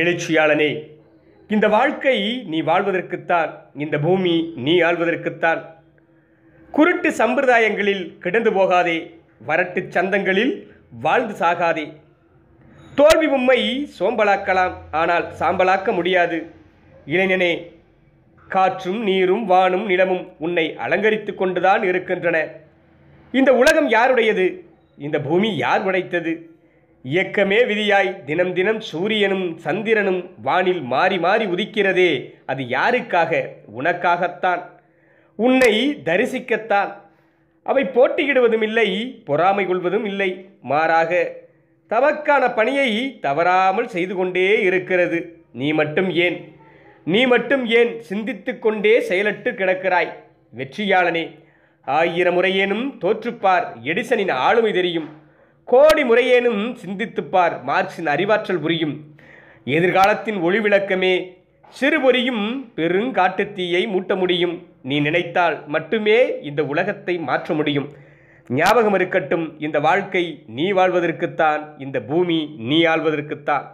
எழுச்சியாளனே இந்த வாழ்க்கை நீ வாழ்வதற்குத்தான் இந்த பூமி நீ ஆழ்வதற்குத்தான் குருட்டு சம்பிரதாயங்களில் கிடந்து போகாதே வரட்டு சந்தங்களில் வாழ்ந்து சாகாதே தோல்வி உண்மை சோம்பலாக்கலாம் ஆனால் சாம்பலாக்க முடியாது இளைஞனே காற்றும் நீரும் வானும் நிலமும் உன்னை அலங்கரித்து கொண்டுதான் இருக்கின்றன இந்த உலகம் யாருடையது இந்த பூமி யார் உடைத்தது இயக்கமே விதியாய் தினம் தினம் சூரியனும் சந்திரனும் வானில் மாறி மாறி உதிக்கிறதே அது யாருக்காக உனக்காகத்தான் உன்னை தரிசிக்கத்தான் அவை போட்டியிடுவதும் இல்லை பொறாமை கொள்வதும் இல்லை மாறாக தவக்கான பணியை தவறாமல் செய்து கொண்டே இருக்கிறது நீ மட்டும் ஏன் நீ மட்டும் ஏன் சிந்தித்து கொண்டே செயலற்று கிடக்கிறாய் வெற்றியாளனே ஆயிரம் முறையேனும் தோற்றுப்பார் எடிசனின் ஆளுமை தெரியும் கோடி முறையேனும் சிந்தித்துப்பார் மார்க்சின் அறிவாற்றல் புரியும் எதிர்காலத்தின் ஒளிவிளக்கமே சிறுபொறியும் பெருங்காட்டுத்தீயை மூட்ட முடியும் நீ நினைத்தால் மட்டுமே இந்த உலகத்தை மாற்ற முடியும் ஞாபகம் இருக்கட்டும் இந்த வாழ்க்கை நீ வாழ்வதற்குத்தான் இந்த பூமி நீ ஆள்வதற்குத்தான்